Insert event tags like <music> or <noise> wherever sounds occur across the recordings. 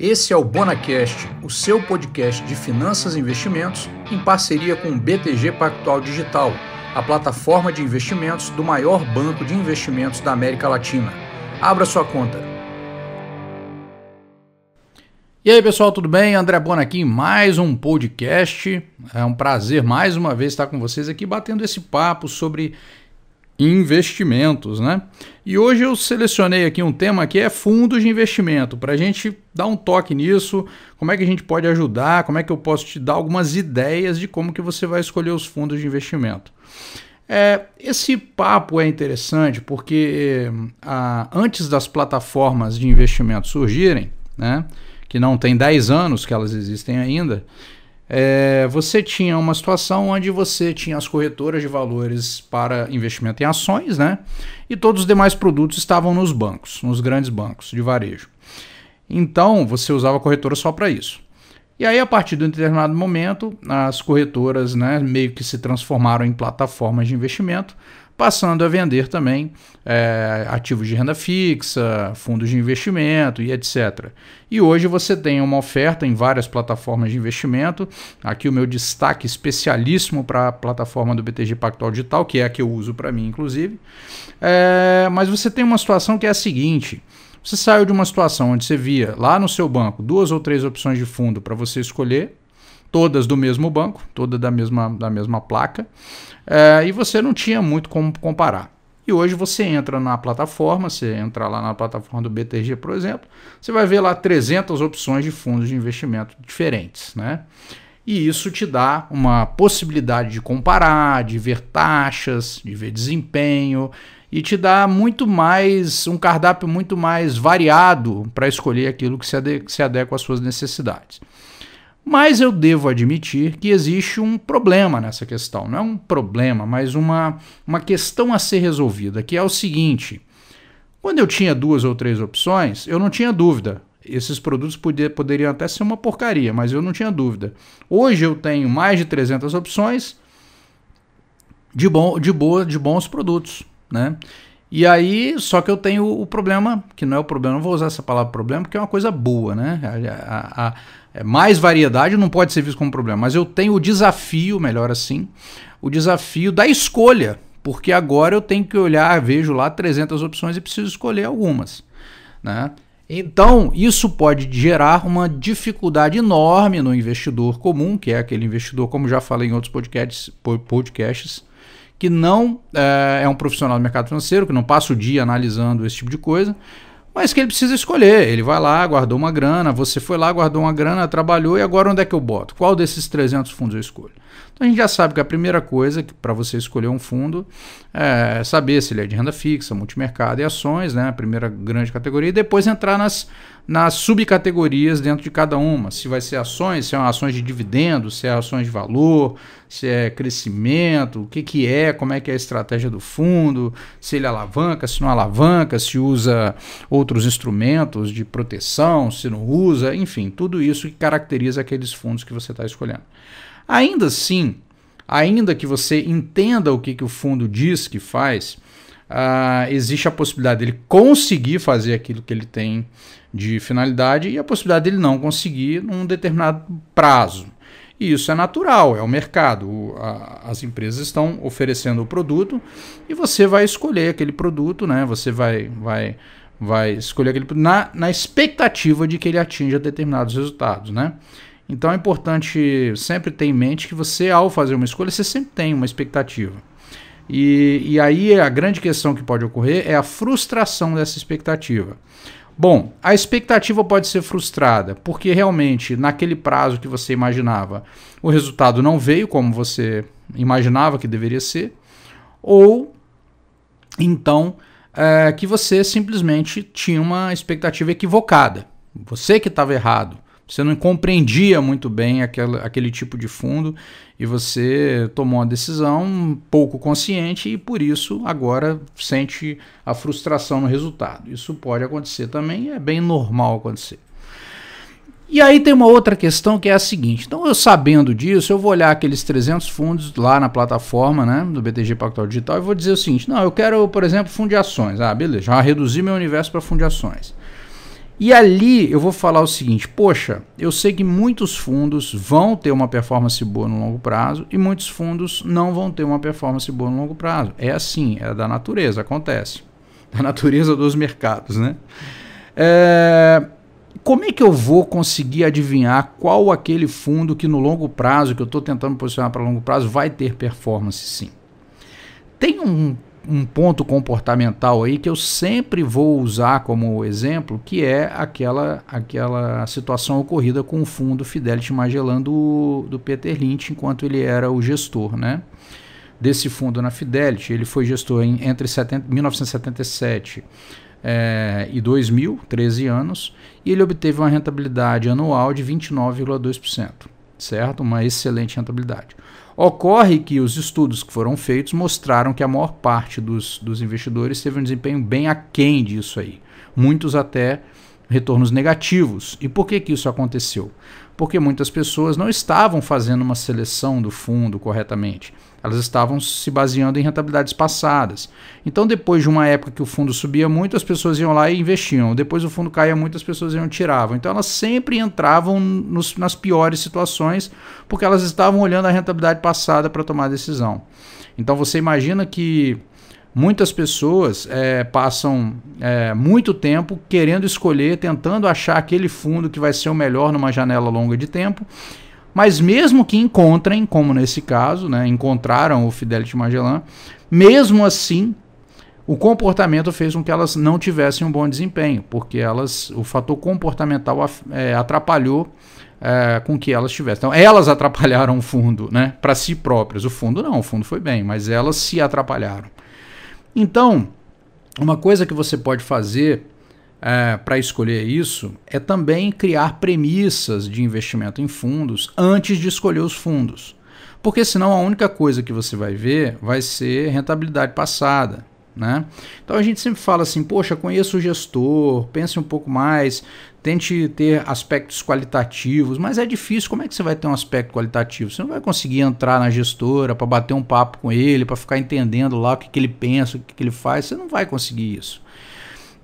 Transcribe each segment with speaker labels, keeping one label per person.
Speaker 1: Esse é o Bonacast, o seu podcast de finanças e investimentos, em parceria com o BTG Pactual Digital, a plataforma de investimentos do maior banco de investimentos da América Latina. Abra sua conta. E aí, pessoal, tudo bem? André Bona aqui em mais um podcast. É um prazer mais uma vez estar com vocês aqui batendo esse papo sobre investimentos, né? E hoje eu selecionei aqui um tema que é fundos de investimento, para a gente dar um toque nisso, como é que a gente pode ajudar, como é que eu posso te dar algumas ideias de como que você vai escolher os fundos de investimento. É, esse papo é interessante porque eh, a, antes das plataformas de investimento surgirem, né, que não tem 10 anos que elas existem ainda, é, você tinha uma situação onde você tinha as corretoras de valores para investimento em ações, né? E todos os demais produtos estavam nos bancos, nos grandes bancos de varejo. Então você usava a corretora só para isso. E aí, a partir de um determinado momento, as corretoras né, meio que se transformaram em plataformas de investimento passando a vender também é, ativos de renda fixa, fundos de investimento e etc. E hoje você tem uma oferta em várias plataformas de investimento. Aqui o meu destaque especialíssimo para a plataforma do BTG Pactual Digital, que é a que eu uso para mim, inclusive. É, mas você tem uma situação que é a seguinte. Você saiu de uma situação onde você via lá no seu banco duas ou três opções de fundo para você escolher, todas do mesmo banco, toda da mesma, da mesma placa, é, e você não tinha muito como comparar. E hoje você entra na plataforma, você entra lá na plataforma do BTG, por exemplo, você vai ver lá 300 opções de fundos de investimento diferentes, né? E isso te dá uma possibilidade de comparar, de ver taxas, de ver desempenho e te dá muito mais um cardápio muito mais variado para escolher aquilo que se adequa às suas necessidades. Mas eu devo admitir que existe um problema nessa questão. Não é um problema, mas uma, uma questão a ser resolvida, que é o seguinte: quando eu tinha duas ou três opções, eu não tinha dúvida. Esses produtos poder, poderiam até ser uma porcaria, mas eu não tinha dúvida. Hoje eu tenho mais de 300 opções de, bom, de, boa, de bons produtos. Né? E aí, só que eu tenho o problema, que não é o problema, não vou usar essa palavra problema, porque é uma coisa boa, né? A, a, é, mais variedade não pode ser visto como um problema, mas eu tenho o desafio, melhor assim, o desafio da escolha, porque agora eu tenho que olhar, vejo lá 300 opções e preciso escolher algumas, né? Então, isso pode gerar uma dificuldade enorme no investidor comum, que é aquele investidor, como já falei em outros podcasts, podcasts que não é, é um profissional do mercado financeiro, que não passa o dia analisando esse tipo de coisa, mas que ele precisa escolher. Ele vai lá, guardou uma grana, você foi lá, guardou uma grana, trabalhou e agora onde é que eu boto? Qual desses 300 fundos eu escolho? Então a gente já sabe que a primeira coisa que para você escolher um fundo é saber se ele é de renda fixa, multimercado e ações, né? A primeira grande categoria, e depois entrar nas, nas subcategorias dentro de cada uma. Se vai ser ações, se são é ações de dividendos, se é ações de valor, se é crescimento, o que, que é, como é que é a estratégia do fundo, se ele alavanca, se não alavanca, se usa outros instrumentos de proteção, se não usa, enfim, tudo isso que caracteriza aqueles fundos que você está escolhendo. Ainda assim, ainda que você entenda o que, que o fundo diz que faz, uh, existe a possibilidade dele conseguir fazer aquilo que ele tem de finalidade e a possibilidade dele não conseguir num determinado prazo. E isso é natural, é o mercado. O, a, as empresas estão oferecendo o produto e você vai escolher aquele produto, né? Você vai, vai, vai escolher aquele produto na, na expectativa de que ele atinja determinados resultados, né? Então é importante sempre ter em mente que você, ao fazer uma escolha, você sempre tem uma expectativa. E, e aí a grande questão que pode ocorrer é a frustração dessa expectativa. Bom, a expectativa pode ser frustrada, porque realmente naquele prazo que você imaginava, o resultado não veio como você imaginava que deveria ser, ou então é, que você simplesmente tinha uma expectativa equivocada. Você que estava errado. Você não compreendia muito bem aquela, aquele tipo de fundo e você tomou uma decisão pouco consciente e por isso agora sente a frustração no resultado. Isso pode acontecer também, é bem normal acontecer. E aí tem uma outra questão que é a seguinte: então eu sabendo disso, eu vou olhar aqueles 300 fundos lá na plataforma, né, do BTG Pactual Digital e vou dizer o seguinte: não, eu quero, por exemplo, fundo de ações. Ah, beleza, já reduzi meu universo para fundo de ações. E ali eu vou falar o seguinte: poxa, eu sei que muitos fundos vão ter uma performance boa no longo prazo e muitos fundos não vão ter uma performance boa no longo prazo. É assim, é da natureza, acontece. <laughs> Da natureza dos mercados, né? É, como é que eu vou conseguir adivinhar qual aquele fundo que no longo prazo, que eu estou tentando posicionar para longo prazo, vai ter performance sim? Tem um um ponto comportamental aí que eu sempre vou usar como exemplo, que é aquela, aquela situação ocorrida com o fundo Fidelity Magellan do, do Peter Lynch, enquanto ele era o gestor, né? Desse fundo na Fidelity, ele foi gestor em, entre 70, 1977 é, e 2000, 13 eh, anos, e ele obteve uma rentabilidade anual de 29,2% certo? Uma excelente rentabilidade. Ocorre que os estudos que foram feitos mostraram que a maior parte dos, dos investidores teve um desempenho bem aquém disso aí. Muitos até retornos negativos. E por que, que isso aconteceu? Porque muitas pessoas não estavam fazendo uma seleção do fundo corretamente. Elas estavam se baseando em rentabilidades passadas. Então, depois de uma época que o fundo subia muito, as pessoas iam lá e investiam. Depois o fundo caía muito, as pessoas iam e tiravam. Então, elas sempre entravam nos, nas piores situações, porque elas estavam olhando a rentabilidade passada para tomar decisão. Então, você imagina que Muitas pessoas é, passam é, muito tempo querendo escolher, tentando achar aquele fundo que vai ser o melhor numa janela longa de tempo. Mas mesmo que encontrem, como nesse caso, né, encontraram o Fidelity Magellan, mesmo assim, o comportamento fez com que elas não tivessem um bom desempenho, porque elas, o fator comportamental é, atrapalhou é, com que elas tivessem. Então, elas atrapalharam o fundo, né? Para si próprias. O fundo não, o fundo foi bem, mas elas se atrapalharam. Então, uma coisa que você pode fazer é, para escolher isso é também criar premissas de investimento em fundos antes de escolher os fundos. Porque senão a única coisa que você vai ver vai ser rentabilidade passada. Né? Então a gente sempre fala assim, poxa, conheça o gestor, pense um pouco mais, tente ter aspectos qualitativos, mas é difícil. Como é que você vai ter um aspecto qualitativo? Você não vai conseguir entrar na gestora para bater um papo com ele, para ficar entendendo lá o que, que ele pensa, o que, que ele faz. Você não vai conseguir isso.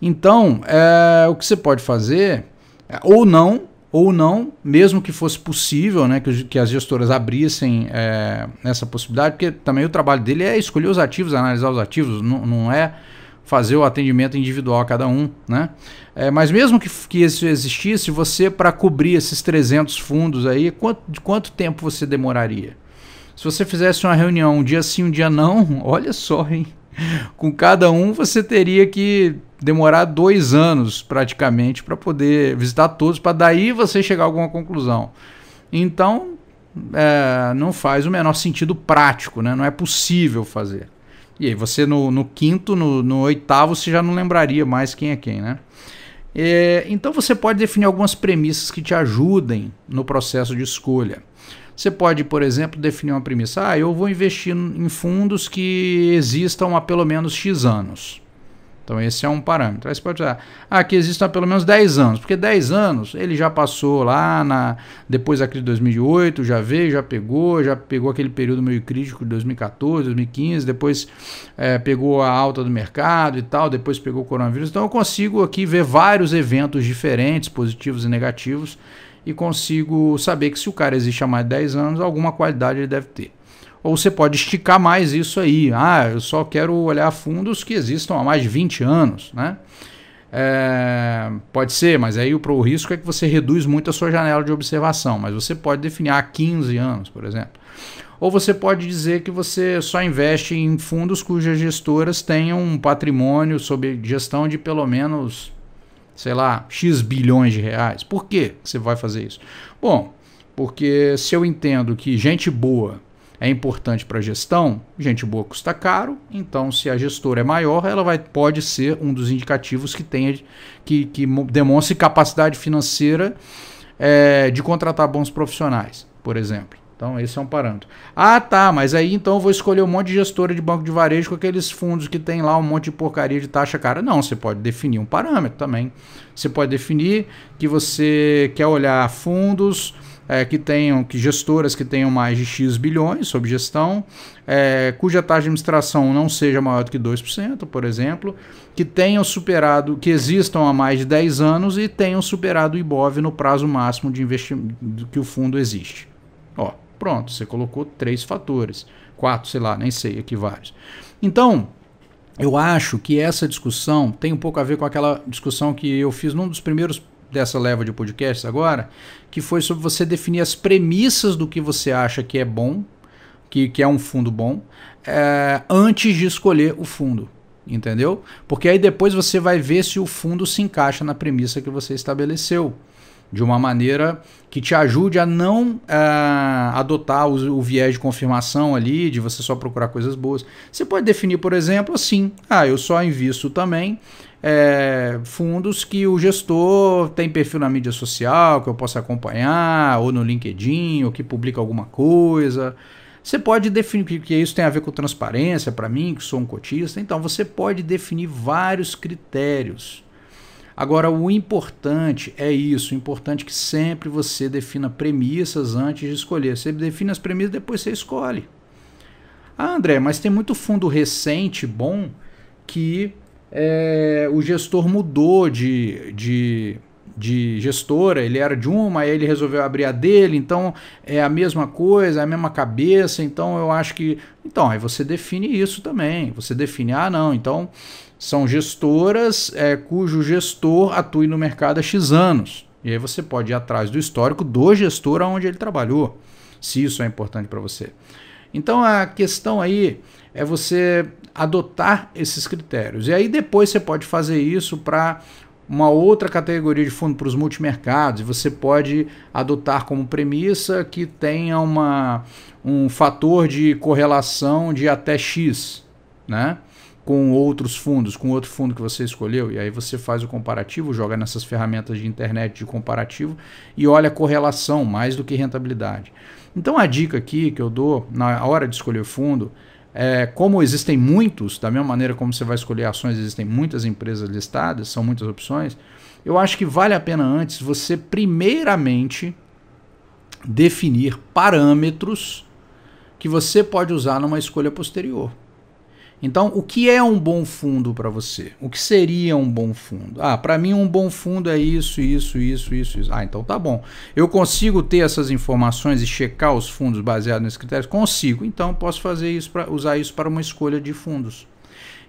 Speaker 1: Então, é, o que você pode fazer, é, ou não, ou não, mesmo que fosse possível né, que, que as gestoras abrissem é, essa possibilidade, porque também o trabalho dele é escolher os ativos, analisar os ativos, não, não é fazer o atendimento individual a cada um, né? É, mas mesmo que, que isso existisse, você para cobrir esses 300 fundos aí, quanto, de quanto tempo você demoraria? Se você fizesse uma reunião um dia sim, um dia não, <laughs> olha só, hein? Com cada um você teria que demorar dois anos praticamente para poder visitar todos, para daí você chegar a alguma conclusão. Então, é, não faz o menor sentido prático, né? não é possível fazer. E aí você no, no quinto, no, no, oitavo, você já não lembraria mais quem é quem, né? É, então você pode definir algumas premissas que te ajudem no processo de escolha. Você pode, por exemplo, definir uma premissa: ah, eu vou investir em fundos que existam há pelo menos X anos. Então esse é um parâmetro. Aí você pode dizer, ah, que pelo menos 10 anos, porque 10 anos ele já passou lá na depois da crise de 2008, já veio, já pegou, já pegou aquele período meio crítico de 2014, 2015, depois é, pegou a alta do mercado e tal, depois pegou o coronavírus. Então eu consigo aqui ver vários eventos diferentes, positivos e negativos, e consigo saber que se o cara existe há mais de 10 anos, alguma qualidade ele deve ter. Ou você pode esticar mais isso aí. Ah, eu só quero olhar fundos que existam há mais de 20 anos, né? É, pode ser, mas aí o, o risco é que você reduz muito a sua janela de observação, mas você pode definir há 15 anos, por exemplo. Ou você pode dizer que você só investe em fundos cujas gestoras tenham um patrimônio sob gestão de pelo menos, sei lá, X bilhões de reais. Por que você vai fazer isso? Bom, porque se eu entendo que gente boa é importante para a gestão, gente boa custa caro, então se a gestora é maior, ela vai, pode ser um dos indicativos que tenha que, que demonstre capacidade financeira é, de contratar bons profissionais, por exemplo. Então, esse é um parâmetro. Ah, tá, mas aí então eu vou escolher um monte de gestora de banco de varejo com aqueles fundos que tem lá um monte de porcaria de taxa cara. Não, você pode definir um parâmetro também. Você pode definir que você quer olhar fundos é, que tenham, que gestoras que tenham mais de X bilhões sob gestão, é, cuja taxa de administração não seja maior do que 2%, por exemplo, que tenham superado, que existam há mais de 10 anos e tenham superado o IBOV no prazo máximo de investimento que o fundo existe. Ó, pronto, você colocou três fatores, quatro, sei lá, nem sei, aqui vários. Então, eu acho que essa discussão tem um pouco a ver com aquela discussão que eu fiz num dos primeiros dessa leva de podcasts agora, que foi sobre você definir as premissas do que você acha que é bom, que, que é um fundo bom, é, antes de escolher o fundo. Entendeu? Porque aí depois você vai ver se o fundo se encaixa na premissa que você estabeleceu de uma maneira que te ajude a não é, adotar o, o, viés de confirmação ali, de você só procurar coisas boas. Você pode definir, por exemplo, assim: ah, eu só invisto também é, fundos que o gestor tem perfil na mídia social, que eu possa acompanhar, ou no LinkedIn, ou que publica alguma coisa. Você pode definir, que isso tem a ver com transparência para mim, que sou um cotista, então você pode definir vários critérios. Agora, o importante é isso, o importante é que sempre você defina premissas antes de escolher. Você define as premissas, depois você escolhe. Ah, André, mas tem muito fundo recente bom que é, o gestor mudou de, de, de gestora, ele era de uma, aí ele resolveu abrir a dele, então é a mesma coisa, é a mesma cabeça, então eu acho que. Então, aí você define isso também. Você define, ah, não, então são gestoras é, cujo gestor atue no mercado há X anos. E aí você pode ir atrás do histórico do gestor aonde ele trabalhou, se isso é importante para você. Então a questão aí é você adotar esses critérios. E aí depois você pode fazer isso para uma outra categoria de fundo para os multimercados, e você pode adotar como premissa que tenha uma, um fator de correlação de até X, né? com outros fundos, com outro fundo que você escolheu, e aí você faz o comparativo, joga nessas ferramentas de internet de comparativo e olha a correlação mais do que rentabilidade. Então a dica aqui que eu dou na hora de escolher fundo é, como existem muitos, da mesma maneira como você vai escolher ações, existem muitas empresas listadas, são muitas opções. Eu acho que vale a pena antes você primeiramente definir parâmetros que você pode usar numa escolha posterior. Então, o que é um bom fundo para você? O que seria um bom fundo? Ah, para mim um bom fundo é isso, isso, isso, isso, isso. Ah, então tá bom. Eu consigo ter essas informações e checar os fundos baseados nesses critérios? Consigo. Então, posso fazer isso para usar isso para uma escolha de fundos.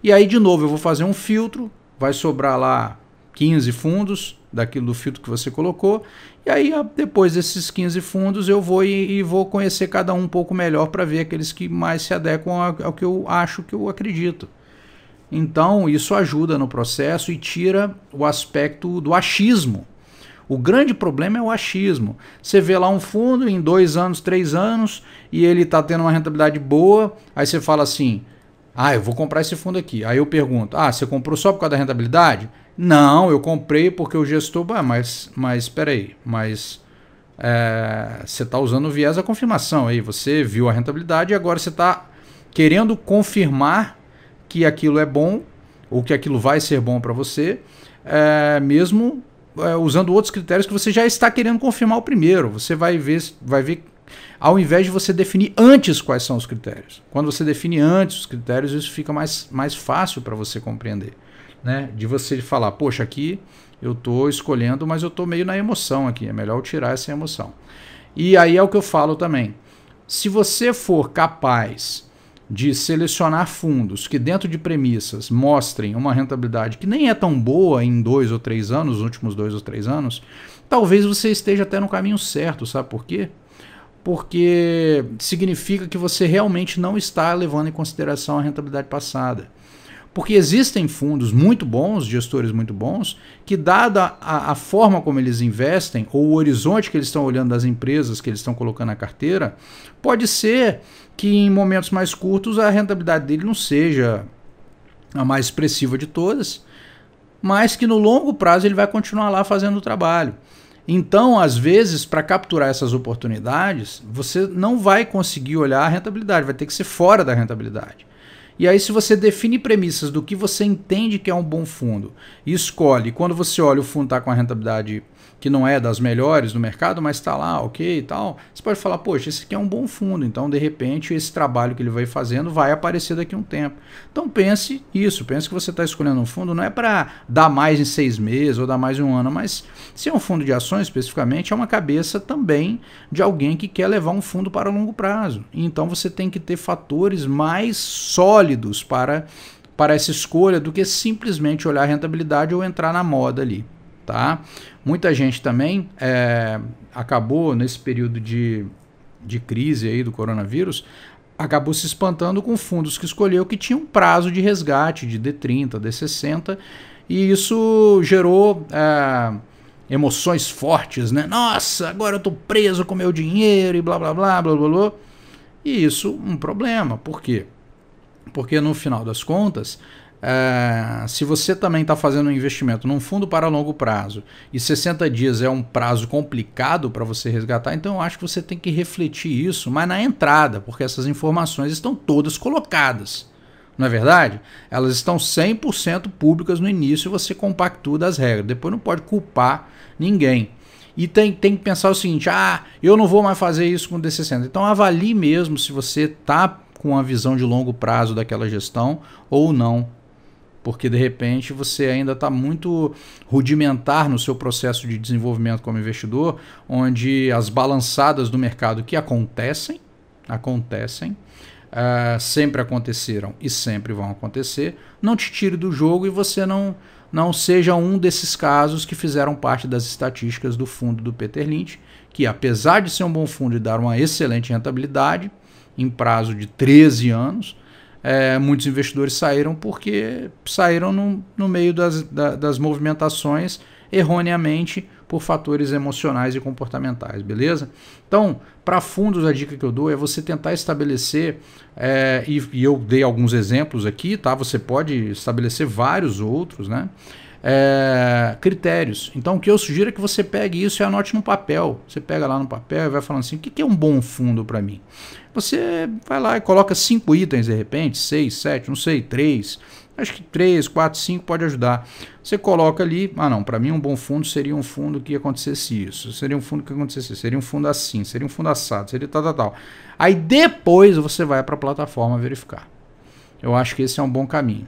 Speaker 1: E aí, de novo, eu vou fazer um filtro, vai sobrar lá 15 fundos daquilo do filtro que você colocou. E aí, depois desses 15 fundos, eu vou e, e vou conhecer cada um um pouco melhor para ver aqueles que mais se adequam ao que eu acho que eu acredito. Então, isso ajuda no processo e tira o aspecto do achismo. O grande problema é o achismo. Você vê lá um fundo em dois anos, três anos, e ele está tendo uma rentabilidade boa, aí você fala assim: ah, eu vou comprar esse fundo aqui. Aí eu pergunto: ah, você comprou só por causa da rentabilidade? Não, eu comprei porque o gestor. Ah, mas, mas aí, mas é, você está usando o viés da confirmação aí. Você viu a rentabilidade e agora você está querendo confirmar que aquilo é bom ou que aquilo vai ser bom para você, é, mesmo é, usando outros critérios que você já está querendo confirmar o primeiro. Você vai ver, vai ver, ao invés de você definir antes quais são os critérios. Quando você define antes os critérios, isso fica mais, mais fácil para você compreender né? De você falar, poxa, aqui eu estou escolhendo, mas eu estou meio na emoção aqui, é melhor eu tirar essa emoção. E aí é o que eu falo também. Se você for capaz de selecionar fundos que, dentro de premissas, mostrem uma rentabilidade que nem é tão boa em dois ou três anos, nos últimos dois ou três anos, talvez você esteja até no caminho certo, sabe por quê? Porque significa que você realmente não está levando em consideração a rentabilidade passada. Porque existem fundos muito bons, gestores muito bons, que, dada a, a forma como eles investem, ou o horizonte que eles estão olhando das empresas que eles estão colocando na carteira, pode ser que em momentos mais curtos a rentabilidade dele não seja a mais expressiva de todas, mas que no longo prazo ele vai continuar lá fazendo o trabalho. Então, às vezes, para capturar essas oportunidades, você não vai conseguir olhar a rentabilidade, vai ter que ser fora da rentabilidade. E aí, se você define premissas do que você entende que é um bom fundo e escolhe, quando você olha o fundo está com a rentabilidade que não é das melhores do mercado, mas está lá, ok e tal, você pode falar, poxa, esse aqui é um bom fundo, então de repente esse trabalho que ele vai fazendo vai aparecer daqui a um tempo. Então pense isso, pense que você está escolhendo um fundo, não é para dar mais em seis meses ou dar mais em um ano, mas se é um fundo de ações especificamente, é uma cabeça também de alguém que quer levar um fundo para longo prazo. Então você tem que ter fatores mais sólidos para para essa escolha do que simplesmente olhar a rentabilidade ou entrar na moda ali tá? Muita gente também é, acabou nesse período de, de crise aí do coronavírus, acabou se espantando com fundos que escolheu que tinham prazo de resgate de D30, D60, e isso gerou é, emoções fortes, né? Nossa, agora eu tô preso com meu dinheiro e blá blá blá blá blá. blá. E isso um problema, por quê? Porque no final das contas, é, se você também está fazendo um investimento num fundo para longo prazo e 60 dias é um prazo complicado para você resgatar, então eu acho que você tem que refletir isso, mas na entrada, porque essas informações estão todas colocadas. Não é verdade? Elas estão 100% públicas no início e você compactua das regras. Depois não pode culpar ninguém. E tem, tem que pensar o seguinte: ah, eu não vou mais fazer isso com o D60. Então avalie mesmo se você está com a visão de longo prazo daquela gestão ou não porque de repente você ainda está muito rudimentar no seu processo de desenvolvimento como investidor, onde as balançadas do mercado que acontecem, acontecem, uh, sempre aconteceram e sempre vão acontecer, não te tire do jogo e você não, não seja um desses casos que fizeram parte das estatísticas do fundo do Peter Lynch, que apesar de ser um bom fundo e dar uma excelente rentabilidade, em prazo de 13 anos, é, muitos investidores saíram porque saíram no, no meio das, da, das movimentações erroneamente por fatores emocionais e comportamentais, beleza? Então, para fundos, a dica que eu dou é você tentar estabelecer, é, e, e eu dei alguns exemplos aqui, tá? Você pode estabelecer vários outros, né? é, critérios. Então, o que eu sugiro é que você pegue isso e anote no papel. Você pega lá no papel e vai falando assim: o que é um bom fundo para mim? Você vai lá e coloca cinco itens de repente, seis, sete, não sei, três. Acho que 3, 4, 5 pode ajudar. Você coloca ali, ah não, para mim um bom fundo seria um fundo que acontecesse isso, seria um fundo que acontecesse isso, seria um fundo assim, seria um fundo assado, seria tal, tal, tal. Aí depois você vai para a plataforma verificar. Eu acho que esse é um bom caminho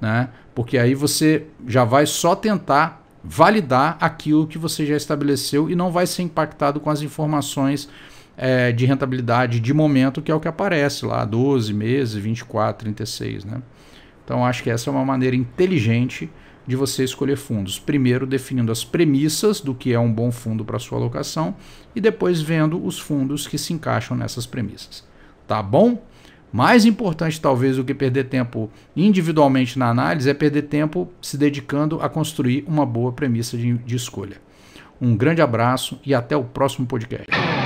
Speaker 1: né? Porque aí você já vai só tentar validar aquilo que você já estabeleceu e não vai ser impactado com as informações é, de rentabilidade de momento, que é o que aparece lá, 12 meses, 24, 36, né? Então acho que essa é uma maneira inteligente de você escolher fundos. Primeiro definindo as premissas do que é um bom fundo para sua alocação e depois vendo os fundos que se encaixam nessas premissas. Tá bom? Mais importante, talvez, do que perder tempo individualmente na análise é perder tempo se dedicando a construir uma boa premissa de, de escolha. Um grande abraço e até o próximo podcast.